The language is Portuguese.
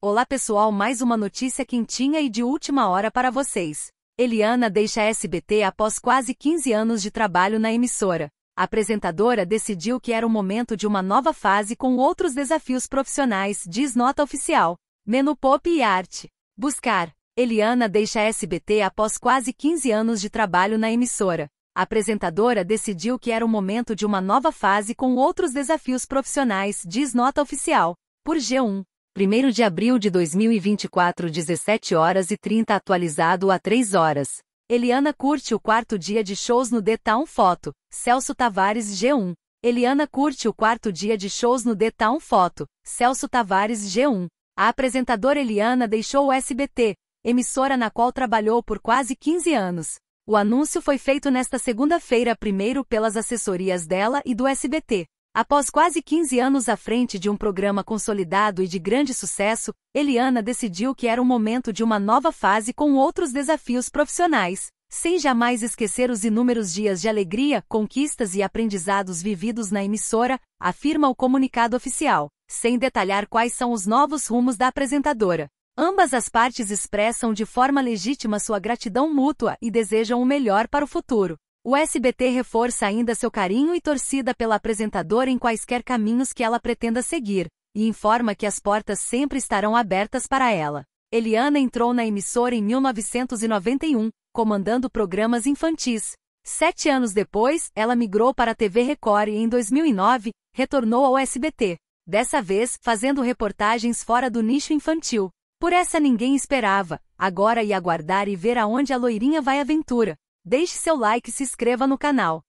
Olá pessoal, mais uma notícia quentinha e de última hora para vocês. Eliana deixa SBT após quase 15 anos de trabalho na emissora. A apresentadora decidiu que era o momento de uma nova fase com outros desafios profissionais, diz nota oficial. Menu pop e arte. Buscar. Eliana deixa SBT após quase 15 anos de trabalho na emissora. A apresentadora decidiu que era o momento de uma nova fase com outros desafios profissionais, diz nota oficial. Por G1. 1 de abril de 2024, 17 horas e 30 atualizado a 3 horas. Eliana curte o quarto dia de shows no The Town tá Foto, Celso Tavares G1. Eliana curte o quarto dia de shows no The Town tá Foto, Celso Tavares G1. A apresentadora Eliana deixou o SBT, emissora na qual trabalhou por quase 15 anos. O anúncio foi feito nesta segunda-feira primeiro pelas assessorias dela e do SBT. Após quase 15 anos à frente de um programa consolidado e de grande sucesso, Eliana decidiu que era o momento de uma nova fase com outros desafios profissionais, sem jamais esquecer os inúmeros dias de alegria, conquistas e aprendizados vividos na emissora, afirma o comunicado oficial, sem detalhar quais são os novos rumos da apresentadora. Ambas as partes expressam de forma legítima sua gratidão mútua e desejam o melhor para o futuro. O SBT reforça ainda seu carinho e torcida pela apresentadora em quaisquer caminhos que ela pretenda seguir, e informa que as portas sempre estarão abertas para ela. Eliana entrou na emissora em 1991, comandando programas infantis. Sete anos depois, ela migrou para a TV Record e em 2009, retornou ao SBT. Dessa vez, fazendo reportagens fora do nicho infantil. Por essa ninguém esperava, agora ia aguardar e ver aonde a loirinha vai aventura. Deixe seu like e se inscreva no canal.